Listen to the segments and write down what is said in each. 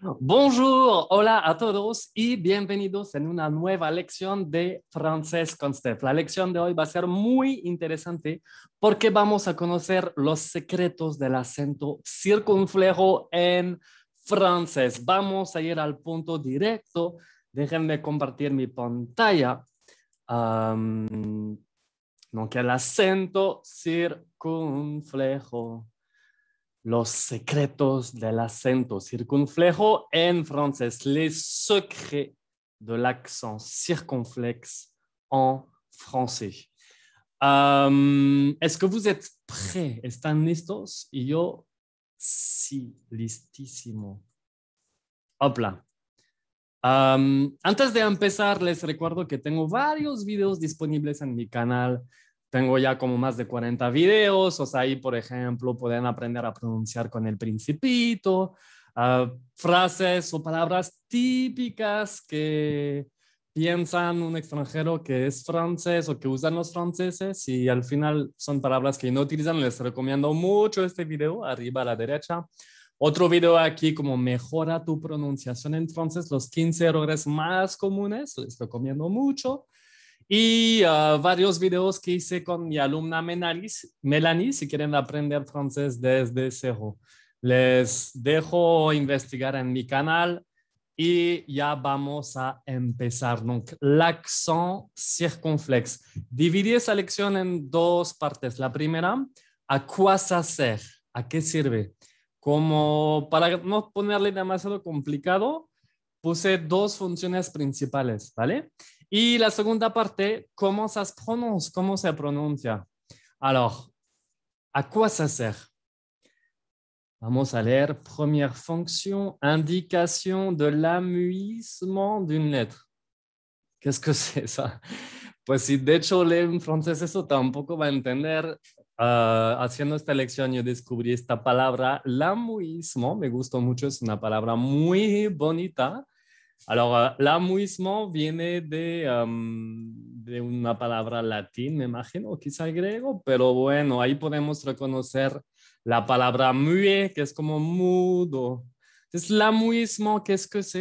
Bonjour, hola a todos y bienvenidos en una nueva lección de francés con Steph. La lección de hoy va a ser muy interesante porque vamos a conocer los secretos del acento circunflejo en francés. Vamos a ir al punto directo. Déjenme compartir mi pantalla. Um, el acento circunflejo. Los secretos del acento circunflejo en francés. Les secrets de l'accent circonflexe en français. Est-ce que vous êtes prêts? ¿Están listos? Y yo sí, listísimo. antes de empezar, les recuerdo que tengo varios videos disponibles en mi canal tengo ya como más de 40 videos, o sea, ahí, por ejemplo, pueden aprender a pronunciar con el principito, ah, frases o palabras típicas que piensan un extranjero que es francés o que usan los franceses y al final son palabras que no utilizan. Les recomiendo mucho este video, arriba a la derecha. Otro video aquí como mejora tu pronunciación en francés, los 15 errores más comunes, les recomiendo mucho y ah, varios videos que hice con mi alumna Melanie, si quieren aprender francés desde cero. Les dejo investigar en mi canal y ya vamos a empezar. La l'accent circunflex. Dividí esa lección en dos partes. La primera, ¿a qué hacer? ¿A qué sirve? Como para no ponerle demasiado complicado, puse dos funciones principales, ¿vale? Y la segunda parte, ¿cómo se pronuncia? ¿Cómo se pronuncia? Alors, ¿a quoi ça sert? Vamos a leer première fonction, indication de l'amuisement d'une lettre. ¿Qué es que es Pues si de hecho en francés eso tampoco va a entender. Ah, haciendo esta lección yo descubrí esta palabra, l'amuismo, me gustó mucho, es una palabra muy bonita la muismo viene de, de una palabra latín, me imagino, quizá griego, pero bueno, ahí podemos reconocer la palabra mue, que es como mudo. Entonces, la muismo, ¿qué es que es?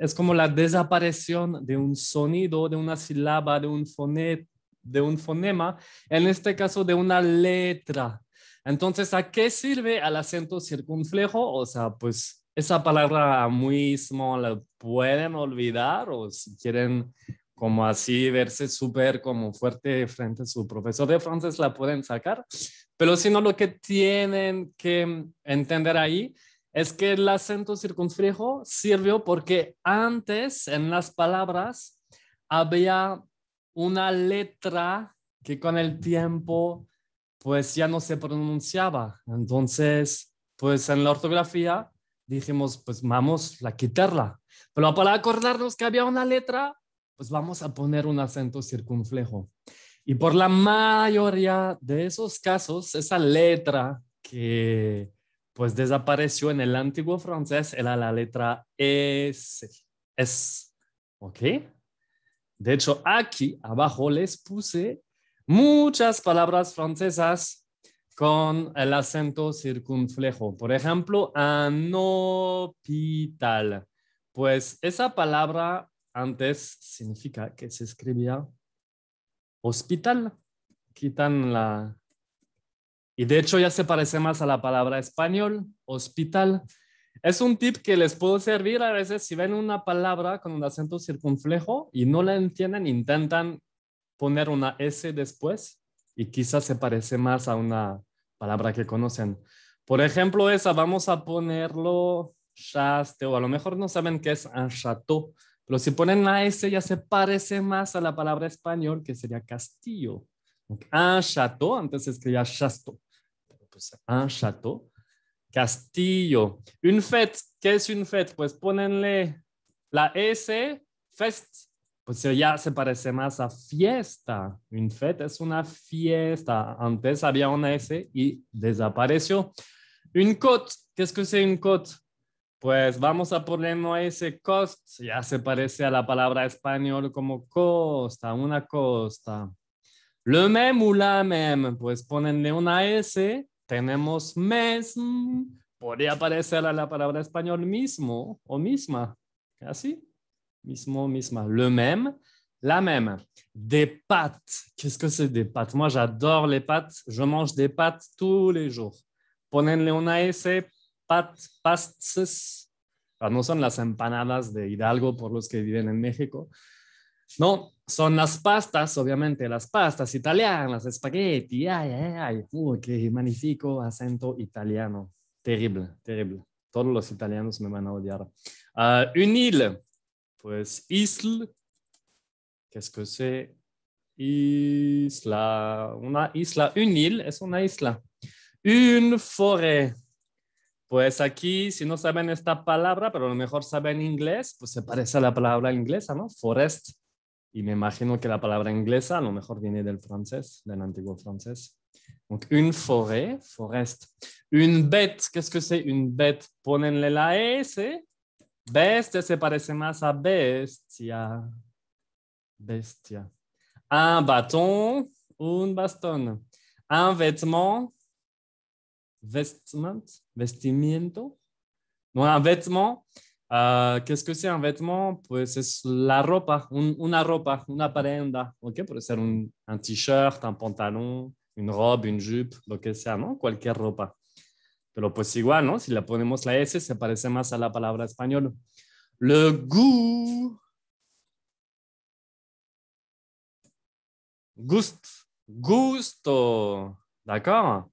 Es como la desaparición de un sonido, de una sílaba, de un, fonet, de un fonema, en este caso de una letra. Entonces, ¿a qué sirve el acento circunflejo? O sea, pues esa palabra muismo la pueden olvidar o si quieren como así verse súper como fuerte frente a su profesor de francés la pueden sacar, pero si no lo que tienen que entender ahí es que el acento circunflejo sirvió porque antes en las palabras había una letra que con el tiempo pues ya no se pronunciaba. Entonces, pues en la ortografía dijimos, pues vamos a quitarla. Pero para acordarnos que había una letra, pues vamos a poner un acento circunflejo. Y por la mayoría de esos casos, esa letra que pues desapareció en el antiguo francés era la letra S. S. ¿Ok? De hecho, aquí abajo les puse muchas palabras francesas con el acento circunflejo. Por ejemplo, anopital. Pues esa palabra antes significa que se escribía hospital. Quitan la... Y de hecho ya se parece más a la palabra español, hospital. Es un tip que les puede servir a veces si ven una palabra con un acento circunflejo y no la entienden, intentan poner una S después y quizás se parece más a una palabra que conocen. Por ejemplo, esa vamos a ponerlo chaste, o a lo mejor no saben qué es un chateau, pero si ponen la S ya se parece más a la palabra español que sería castillo. Un chateau, antes se escribía chasto, pues un chateau, castillo. Un fête, ¿qué es un fête? Pues ponenle la S, fest, pues ya se parece más a fiesta. Un fête es una fiesta. Antes había una S y desapareció. Un cot. ¿qué es que es un Pues vamos a ponernos ese cost, ya se parece a la palabra español como costa, una costa. Le même o la même, pues ponenle una S, tenemos mes. podría parecer a la palabra español mismo o misma, así. misma, le même, la même. Des pâtes. Qu'est-ce que c'est des pâtes Moi, j'adore les pâtes. Je mange des pâtes tous les jours. Ponenle una S, pâtes, pastes. Ah, no son las empanadas de Hidalgo pour los que viven en México. Non. son las pastas, obviamente, las pastas italianas, spaghetti. Ay, ay, ay. Uy, qué magnífico acento italiano. Terrible, terrible. Todos los italianos me van a odiar. Ah, une île. Pues isl, ¿qué es que c'est Isla, una isla, Un île es una isla. Un forêt. Pues aquí, si no saben esta palabra, pero a lo mejor saben inglés, pues se parece a la palabra inglesa, ¿no? Forest. Y me imagino que la palabra inglesa a lo mejor viene del francés, del antiguo francés. Un une forêt, forest. Un bête, ¿qué es que c'est une bête? Ponenle la S Bestia se parece más a bestia. Bestia. Un bâton, un bastón. Un vêtement, vestiment, vestimiento. No, un vêtement. Ah, ¿Qué es que es un vêtement? Pues es la ropa, una ropa, una prenda. okay Puede ser un, un t-shirt, un pantalón, una robe, una jupe, lo que sea, ¿no? Cualquier ropa. Pero pues igual, ¿no? Si le ponemos la S, se parece más a la palabra español. Le goût. Gust. Gusto. D'accord?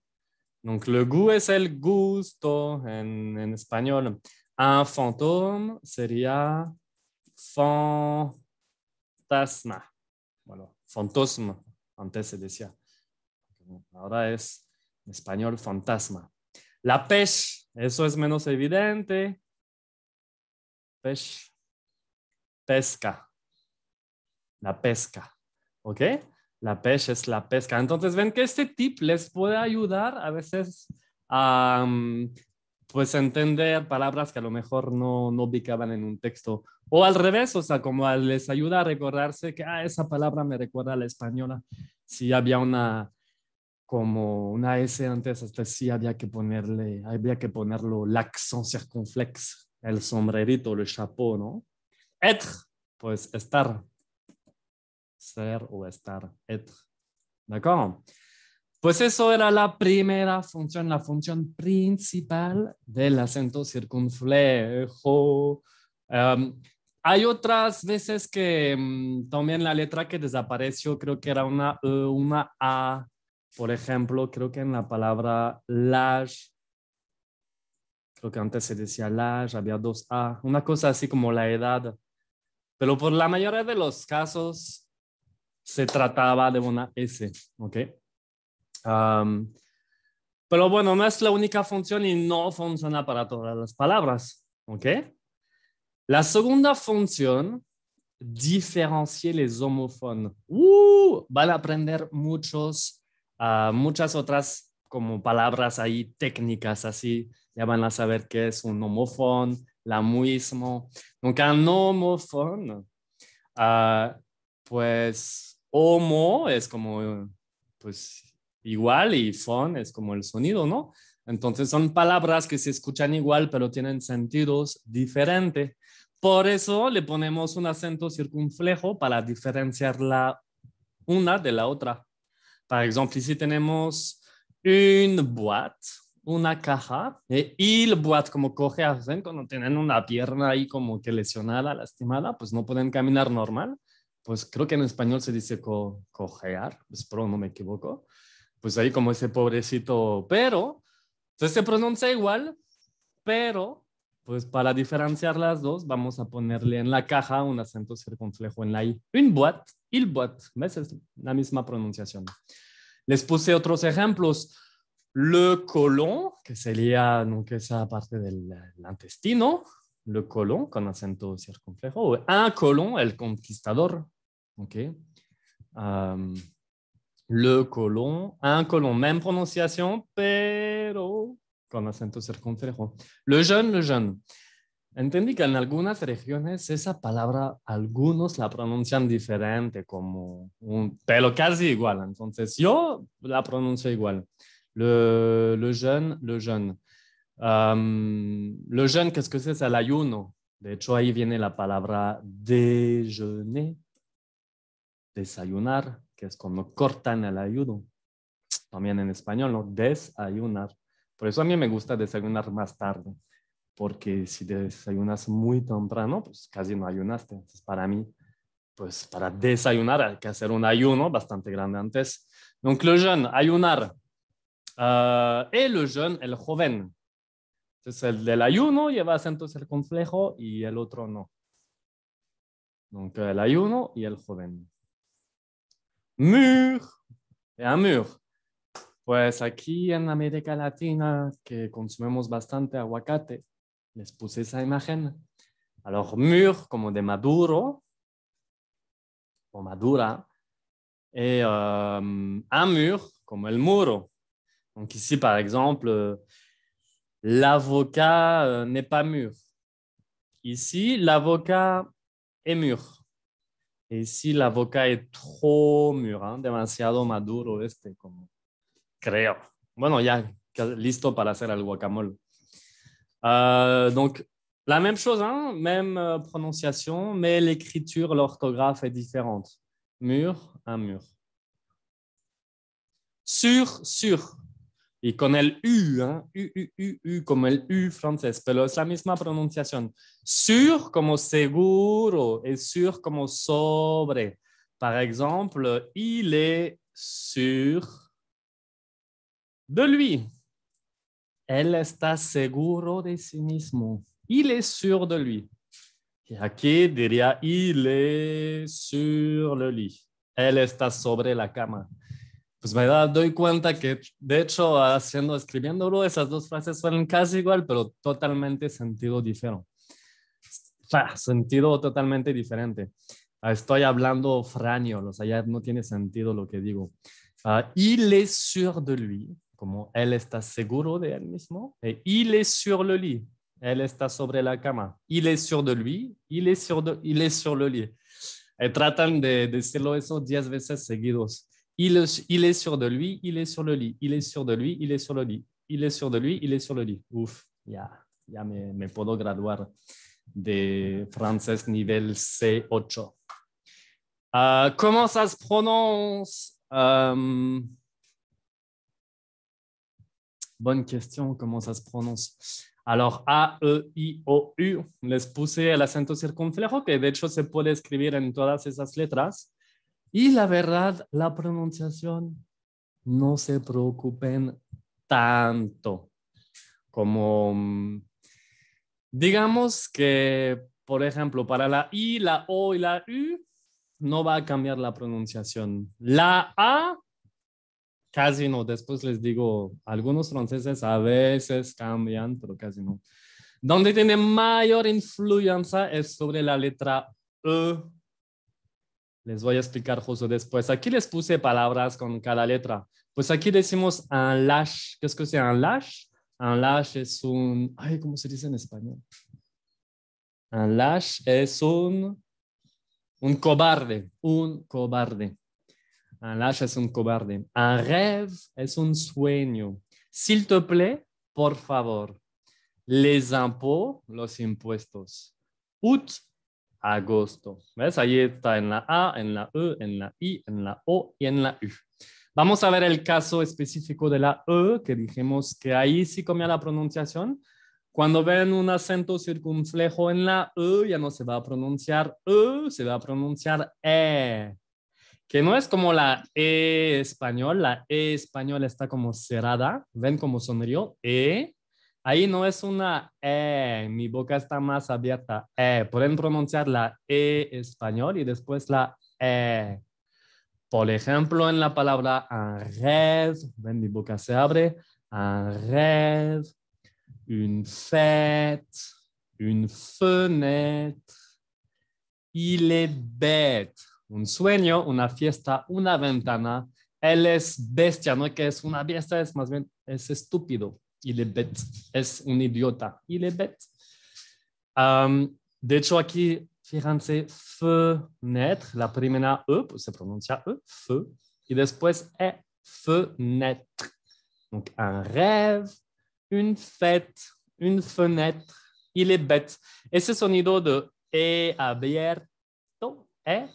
Donc, le goût es el gusto en, español. Un fantôme sería fantasma. Bueno, fantasma, antes se decía. Ahora es en español fantasma. La pesh, eso es menos evidente. Pesh, pesca. La pesca, ¿ok? La pesca es la pesca. Entonces ven que este tip les puede ayudar a veces a mm, pues entender palabras que a lo mejor no, no ubicaban en un texto. O al revés, o sea, como les ayuda a recordarse que ah, esa palabra me recuerda a la española. Si había una, como una S antes, hasta sí había que ponerle, había que ponerlo laxón circunflex, el sombrerito, el chapeau, ¿no? Être, pues estar. Ser o estar, être. ¿De acuerdo? Pues eso era la primera función, la función principal del acento circunflejo. Em, hay otras veces que mm, también la letra que desapareció, creo que era una E, una A, por ejemplo, creo que en la palabra large, creo que antes se decía large, había dos A, una cosa así como la edad. Pero por la mayoría de los casos se trataba de una S, ¿ok? pero bueno, no es la única función y no funciona para todas las palabras, ¿ok? La segunda función, diferenciar los homófonos. Uh, van a aprender muchos muchas otras como palabras ahí técnicas, así ya van a saber qué es un la lamuismo. nunca un homofón, ah, pues homo es como, pues igual y fon es como el sonido, ¿no? Entonces son palabras que se escuchan igual, pero tienen sentidos diferentes. Por eso le ponemos un acento circunflejo para diferenciarla una de la otra. Por ejemplo, si tenemos une boîte, una caja, eh, y el boîte como coge hacen cuando tienen una pierna ahí como que lesionada, lastimada, pues no pueden caminar normal. Pues creo que en español se dice co cojear, pues, espero no me equivoco. Pues ahí como ese pobrecito, pero, entonces se pronuncia igual, pero pues para diferenciar las dos, vamos a ponerle en la caja un acento circunflejo en la I. Un boat, il boat, ¿ves? Es la misma pronunciación. Les puse otros ejemplos. Le colon, que sería que esa parte del intestino. Le colon, con acento circunflejo. un colon, el conquistador. ¿Ok? le colon, un colon, misma pronunciación, pero con acento circunflejo. Le jeune, le jeune. Entendí que en algunas regiones esa palabra algunos la pronuncian diferente, como un pelo casi igual. Entonces yo la pronuncio igual. Le, le jeune, le jeune. le jeune, ¿qué es que es el ayuno? De hecho, ahí viene la palabra déjeuner, desayunar, que es cuando cortan el ayuno. También en español, Desayunar. Por eso a mí me gusta desayunar más tarde, porque si desayunas muy temprano, pues casi no ayunaste. Entonces, para mí, pues para desayunar hay que hacer un ayuno bastante grande antes. Donc, le ayunar. y ah, el el joven. Entonces, el del ayuno llevas entonces el complejo y el otro no. Donc, el ayuno y el joven. Mur, un mur. Pues aquí en América Latina, que consumimos bastante aguacate, les puse esa imagen. Alors, mûr como de maduro ou madura, et euh, un mur comme el muro. Donc ici, par exemple, l'avocat euh, n'est pas mûr. Ici, l'avocat est mûr. Et ici, l'avocat est trop mûr, hein, demasiado maduro este, creo. Bueno, ya listo para hacer el guacamole. Ah, donc, la même chose, hein, même euh, prononciation, mais l'écriture, l'orthographe est différente. Mur, un mur. Sur, sur. Y con el U, U, U, U, comme le U français. pero es la misma prononciation. Sur comme seguro et sur comme sobre. Par exemple, il est sur de lui. Él está seguro de sí mismo. Il est sûr de lui. Y aquí diría, il est sur le lit. Él está sobre la cama. Pues me doy cuenta que, de hecho, haciendo, escribiéndolo, esas dos frases suenan casi igual, pero totalmente sentido diferente. O sentido totalmente diferente. Ah, estoy hablando franio, o sea, ya no tiene sentido lo que digo. Uh, il est sûr de lui. Elle est est seguro de él même il est sur le lit, elle está sobre la cama, il est sûr de lui, il est sur, de, il est sur le lit. Et tratan de, de decirlo eso 10 veces seguidos. Il, il est sûr de lui, il est sur le lit, il est sûr de lui, il est sur le lit, il est sûr de lui, il est sur le lit. Ouf, ya, ya me, me puedo graduar de français nivel C8. comment ça se prononce? Buena question, ¿cómo se pronuncia? alors, A-E-I-O-U, les puse el acento circunflejo, que de hecho se puede escribir en todas esas letras. Y la verdad, la pronunciación, no se preocupen tanto. Como, mm, digamos que, por ejemplo, para la I, la O y la U, no va a cambiar la pronunciación. La A casi no. Después les digo, algunos franceses a veces cambian, pero casi no. Donde tiene mayor influencia es sobre la letra E. Les voy a explicar justo después. Aquí les puse palabras con cada letra. Pues aquí decimos un lash. ¿Qué es que sea un lash? Un lash es un... Ay, ¿cómo se dice en español? Un lash es un... Un cobarde. Un cobarde. Un ah, lâche es un cobarde. Un rêve es un sueño. S'il te plaît, por favor. Les impôts, los impuestos. ut, agosto. ¿Ves? Ahí está en la A, en la E, en la I, en la O y en la U. Vamos a ver el caso específico de la E, que dijimos que ahí sí comía la pronunciación. Cuando ven un acento circunflejo en la E, ya no se va a pronunciar E, se va a pronunciar E que no es como la E español, la E español está como cerrada, ven como sonrió, E. Ahí no es una E, mi boca está más abierta, E. Pueden pronunciar la E español y después la E. Por ejemplo, en la palabra un rêve, ven, mi boca se abre, un rêve, une fête, une fenêtre, il est bête un sueño, una fiesta, una ventana. Él es bestia, no que es una fiesta, es más bien, es estúpido. Y es un idiota. Il est de hecho, aquí, fíjense, fenêtre, la primera E, pues, se pronuncia E, fe, y después E, fenêtre. Donc, un rêve, une fête, une fenêtre, il est bête. Ese sonido de E abierto, E,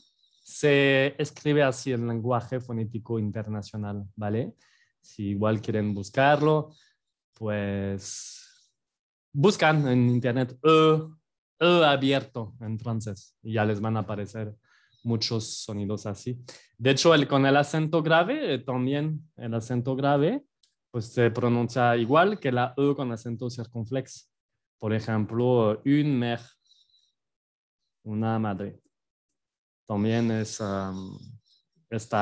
se escribe así en lenguaje fonético internacional, ¿vale? Si igual quieren buscarlo, pues buscan en internet e", e, abierto en francés y ya les van a aparecer muchos sonidos así. De hecho, el, con el acento grave, eh, también el acento grave, pues se pronuncia igual que la E con acento circunflexo. Por ejemplo, une mère, una madre también es, este,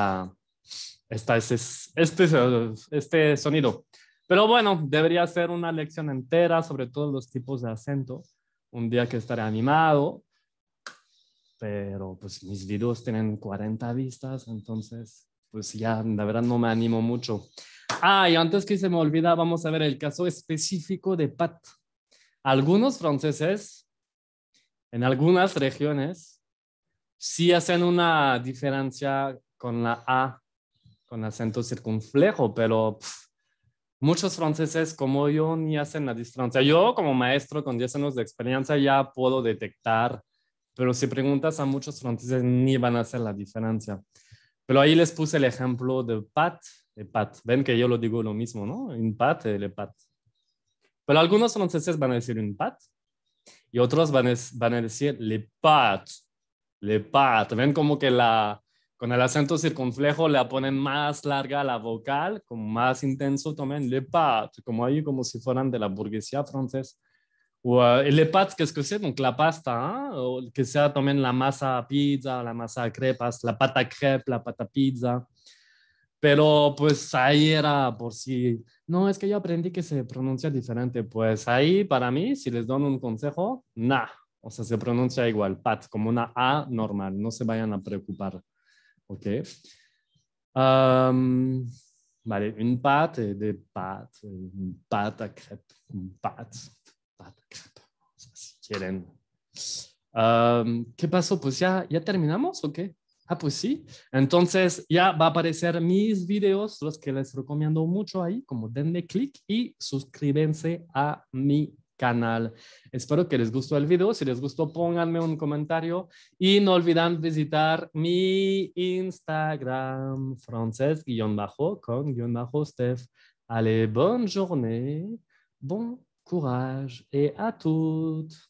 este, este, sonido. Pero bueno, debería ser una lección entera sobre todos los tipos de acento. Un día que estaré animado, pero pues mis videos tienen 40 vistas, entonces pues ya la verdad no me animo mucho. Ah, y antes que se me olvida, vamos a ver el caso específico de Pat. Algunos franceses en algunas regiones sí hacen una diferencia con la A, con acento circunflejo, pero muchos franceses como yo ni hacen la diferencia. Yo como maestro con 10 años de experiencia ya puedo detectar, pero si preguntas a muchos franceses ni van a hacer la diferencia. Pero ahí les puse el ejemplo de pat, de pat. Ven que yo lo digo lo mismo, ¿no? Un pat, le eh, pat. Pero algunos franceses van a decir un pat y otros van a, van a decir le pat. Le pat, ven como que la, con el acento circunflejo le ponen más larga la vocal, como más intenso también, le pat, como ahí como si fueran de la burguesía francesa. O uh, que pat, es que sé, la pasta, ah, o que sea también la masa pizza, la masa crepas, la pata crepe, la pata pizza. Pero pues ahí era por si, no, es que yo aprendí que se pronuncia diferente. Pues ahí para mí, si les doy un consejo, nada o sea, se pronuncia igual, pat, como una A normal, no se vayan a preocupar. ¿Ok? vale, un pat eh, de pat, eh, un pat a Pat, un pat pat o sea, si quieren. ¿Qué pasó? Pues ya, ya terminamos ¿ok? Ah, pues sí. Entonces ya va a aparecer mis videos, los que les recomiendo mucho ahí, como denle clic y suscríbanse a mi canal. Espero que les gustó el video. Si les gustó, pónganme un comentario y no olvidan visitar mi Instagram, francés con guión bajo Steph. Allez, bonne journée, bon courage y à toutes.